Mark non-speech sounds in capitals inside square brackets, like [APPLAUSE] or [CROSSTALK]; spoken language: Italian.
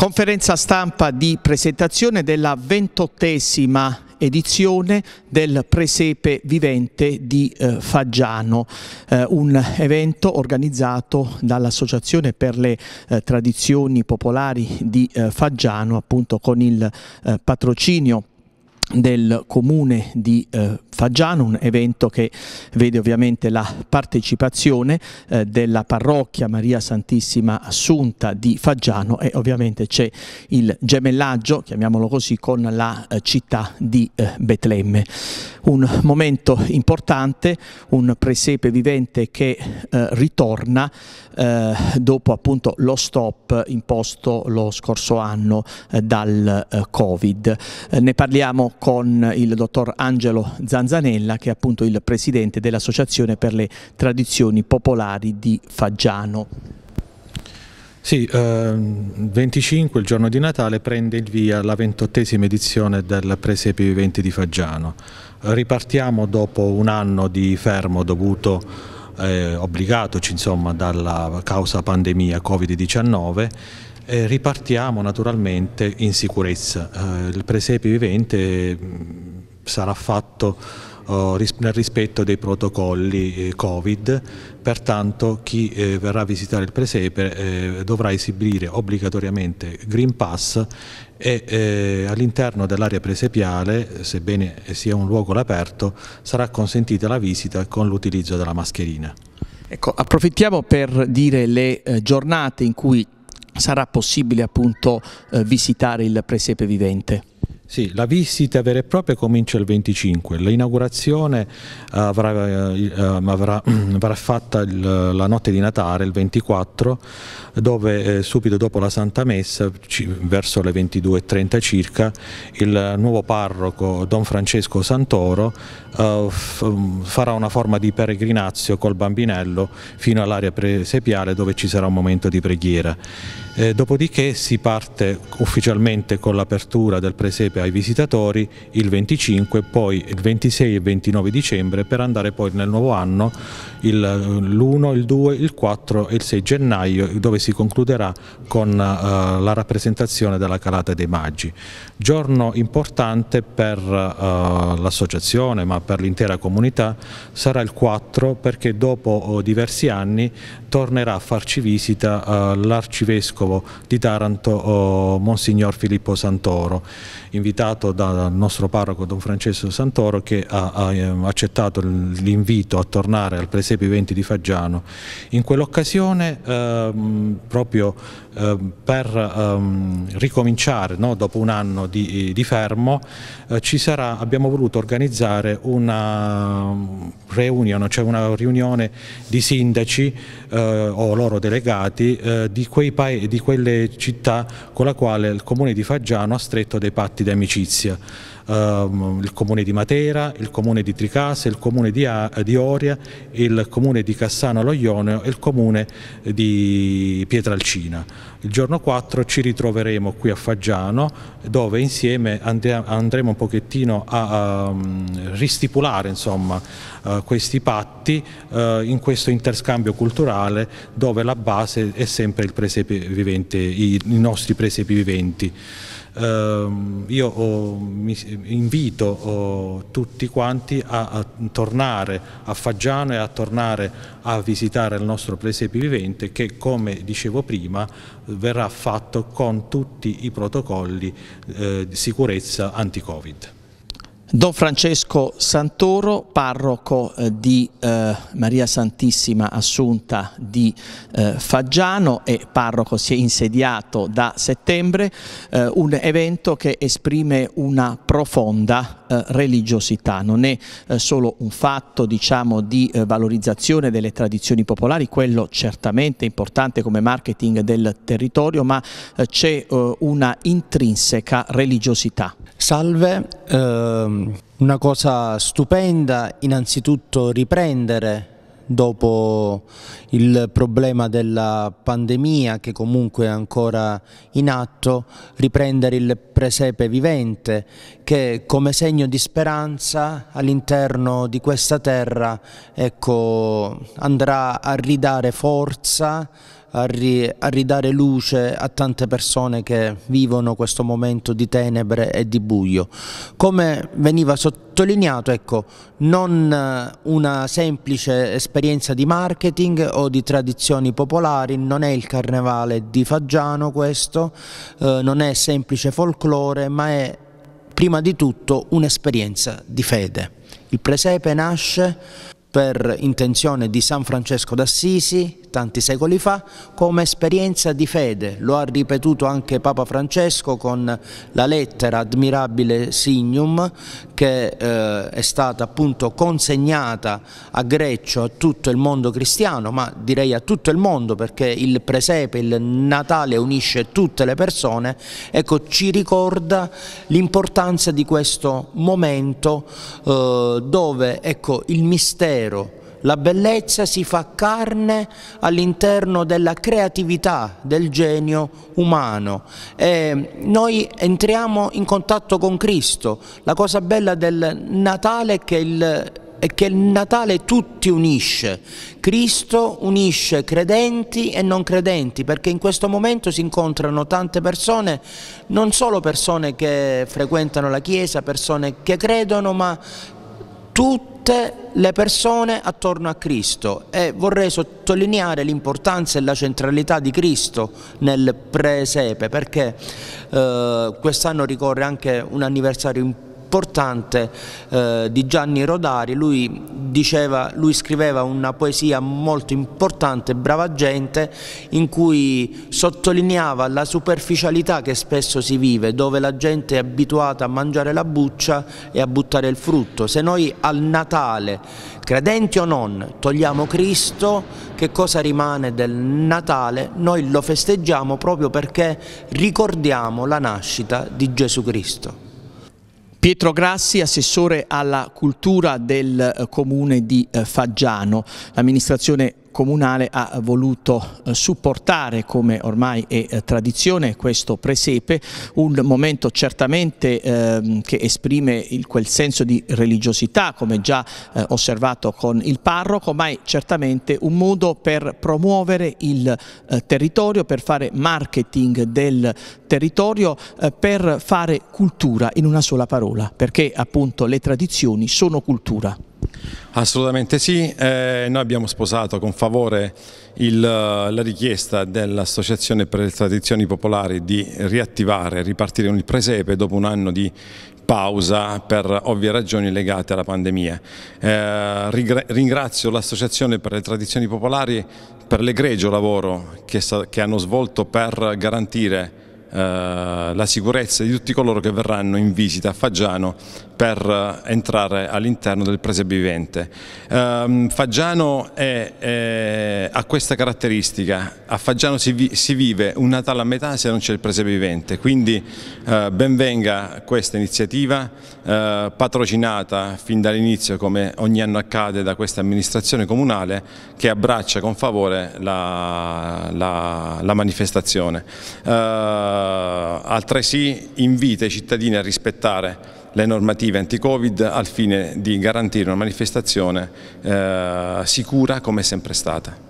Conferenza stampa di presentazione della ventottesima edizione del Presepe Vivente di eh, Faggiano, eh, un evento organizzato dall'Associazione per le eh, Tradizioni Popolari di eh, Faggiano, appunto con il eh, patrocinio del comune di eh, Faggiano, un evento che vede ovviamente la partecipazione eh, della parrocchia Maria Santissima Assunta di Faggiano e ovviamente c'è il gemellaggio, chiamiamolo così, con la eh, città di eh, Betlemme. Un momento importante, un presepe vivente che eh, ritorna eh, dopo appunto lo stop imposto lo scorso anno dal Covid. ne parliamo con il dottor Angelo Zanzanella che è appunto il presidente dell'Associazione per le Tradizioni Popolari di Faggiano. Sì, eh, 25, il giorno di Natale, prende il via la ventottesima edizione del Presepe Vivente di Faggiano. Ripartiamo dopo un anno di fermo dovuto eh, obbligatoci insomma, dalla causa pandemia Covid-19 eh, ripartiamo naturalmente in sicurezza. Eh, il presepe vivente mm, sarà fatto oh, nel rispetto dei protocolli eh, Covid, pertanto chi eh, verrà a visitare il presepe eh, dovrà esibire obbligatoriamente Green Pass e all'interno dell'area presepiale, sebbene sia un luogo all'aperto, sarà consentita la visita con l'utilizzo della mascherina. Ecco, approfittiamo per dire le giornate in cui sarà possibile appunto eh, visitare il presepe vivente. Sì, la visita vera e propria comincia il 25, l'inaugurazione eh, avrà, eh, ehm, avrà, [CLEARS THROAT] avrà, fatta il, la notte di Natale, il 24, dove eh, subito dopo la Santa Messa, verso le 22.30 circa, il nuovo parroco Don Francesco Santoro eh, farà una forma di peregrinazio col bambinello fino all'area presepiale dove ci sarà un momento di preghiera. Eh, dopodiché si parte ufficialmente con l'apertura del presepe ai visitatori il 25, poi il 26 e 29 dicembre per andare poi nel nuovo anno l'1, il 2, eh, il 4 e il 6 gennaio dove si concluderà con eh, la rappresentazione della calata dei Maggi. Giorno importante per eh, l'associazione ma per l'intera comunità sarà il 4 perché dopo oh, diversi anni tornerà a farci visita eh, l'arcivescovo di Taranto eh, Monsignor Filippo Santoro, invitato dal nostro parroco Don Francesco Santoro che ha, ehm, accettato l'invito a tornare al presepe 20 di Faggiano. In quell'occasione ehm, proprio Ehm, per ehm, ricominciare no, dopo un anno di, di fermo eh, sarà, abbiamo voluto organizzare una reunion, cioè una riunione di sindaci eh, o loro delegati eh, di, di quelle città con la quale il comune di Faggiano ha stretto dei patti di amicizia ehm, il comune di Matera, il comune di Tricase, il comune di, di, Oria, il comune di Cassano Loioneo e il comune di Pietralcina. Il giorno 4 ci ritroveremo qui a Faggiano dove insieme andremo un pochettino a, a mm, ristipulare insomma, eh, questi patti eh, in questo interscambio culturale dove la base è sempre il presepe vivente, i, i nostri presepi viventi. Ehm, io oh, mi, invito oh, tutti quanti a, a, tornare a Faggiano e a tornare a visitare il nostro presepe vivente che come dicevo prima verrà fatto con tutti i protocolli eh, di sicurezza anti-Covid. Don Francesco Santoro, parroco eh, di eh, Maria Santissima Assunta di eh, Faggiano e parroco si è insediato da settembre, eh, un evento che esprime una profonda eh, religiosità, non è eh, solo un fatto diciamo, di valorizzazione delle tradizioni popolari, quello certamente importante come marketing del territorio, ma c'è una intrinseca religiosità. Salve, ehm Ehm, una cosa stupenda innanzitutto riprendere dopo il problema della pandemia che comunque è ancora in atto, riprendere il presepe vivente che come segno di speranza all'interno di questa terra ecco, andrà a ridare forza a, ri, a ridare luce a tante persone che vivono questo momento di tenebre e di buio. Come veniva sottolineato, ecco, non eh, una semplice esperienza di marketing o di tradizioni popolari, non è il carnevale di Faggiano questo, eh, non è semplice folklore, ma è prima di tutto un'esperienza di fede. Il presepe nasce per intenzione di San Francesco d'Assisi, tanti secoli fa come esperienza di fede, lo ha ripetuto anche Papa Francesco con la lettera Admirabile Signum che eh, è stata appunto consegnata a Greccio, a tutto il mondo cristiano, ma direi a tutto il mondo perché il presepe, il Natale unisce tutte le persone, ecco ci ricorda l'importanza di questo momento eh, dove ecco, il mistero la bellezza si fa carne all'interno della creatività, del genio umano. E noi entriamo in contatto con Cristo. La cosa bella del Natale è che il è che il Natale tutti unisce. Cristo unisce credenti e non credenti, perché in questo momento si incontrano tante persone, non solo persone che frequentano la Chiesa, persone che credono, ma tutte le persone attorno a Cristo e vorrei sottolineare l'importanza e la centralità di Cristo nel presepe perché eh, quest'anno ricorre anche un anniversario importante importante eh, di Gianni Rodari, lui, diceva, lui scriveva una poesia molto importante, Brava gente, in cui sottolineava la superficialità che spesso si vive, dove la gente è abituata a mangiare la buccia e a buttare il frutto. Se noi al Natale, credenti o non, togliamo Cristo, che cosa rimane del Natale? Noi lo festeggiamo proprio perché ricordiamo la nascita di Gesù Cristo. Pietro Grassi, assessore alla cultura del eh, comune di eh, Faggiano. L'amministrazione comunale ha voluto eh, supportare, come ormai è eh, tradizione, questo presepe, un momento certamente ehm, che esprime quel senso di religiosità, come già eh, osservato con il parroco, ma è certamente un modo per promuovere il territorio, per fare marketing del territorio, per fare cultura in una sola parola, perché appunto le tradizioni sono cultura. Assolutamente sì, eh, noi abbiamo sposato con favore il, eh, la richiesta dell'Associazione per le Tradizioni Popolari di riattivare, ripartire con il presepe dopo un anno di pausa per ovvie ragioni legate alla pandemia. Eh, ringrazio l'Associazione per le Tradizioni Popolari per l'egregio lavoro che, che hanno svolto per garantire eh, la sicurezza di tutti coloro che verranno in visita a Faggiano per eh, entrare all'interno del presepe vivente. Ehm, Faggiano è, è, ha questa caratteristica, a Faggiano si, vi, si, vive un Natale a metà se non c'è il presepe vivente, quindi eh, benvenga questa iniziativa eh, patrocinata fin dall'inizio come ogni anno accade da questa amministrazione comunale che abbraccia con favore la, la, la manifestazione. altresì invita i cittadini a rispettare le normative anti-Covid al fine di garantire una manifestazione eh, sicura come è sempre stata.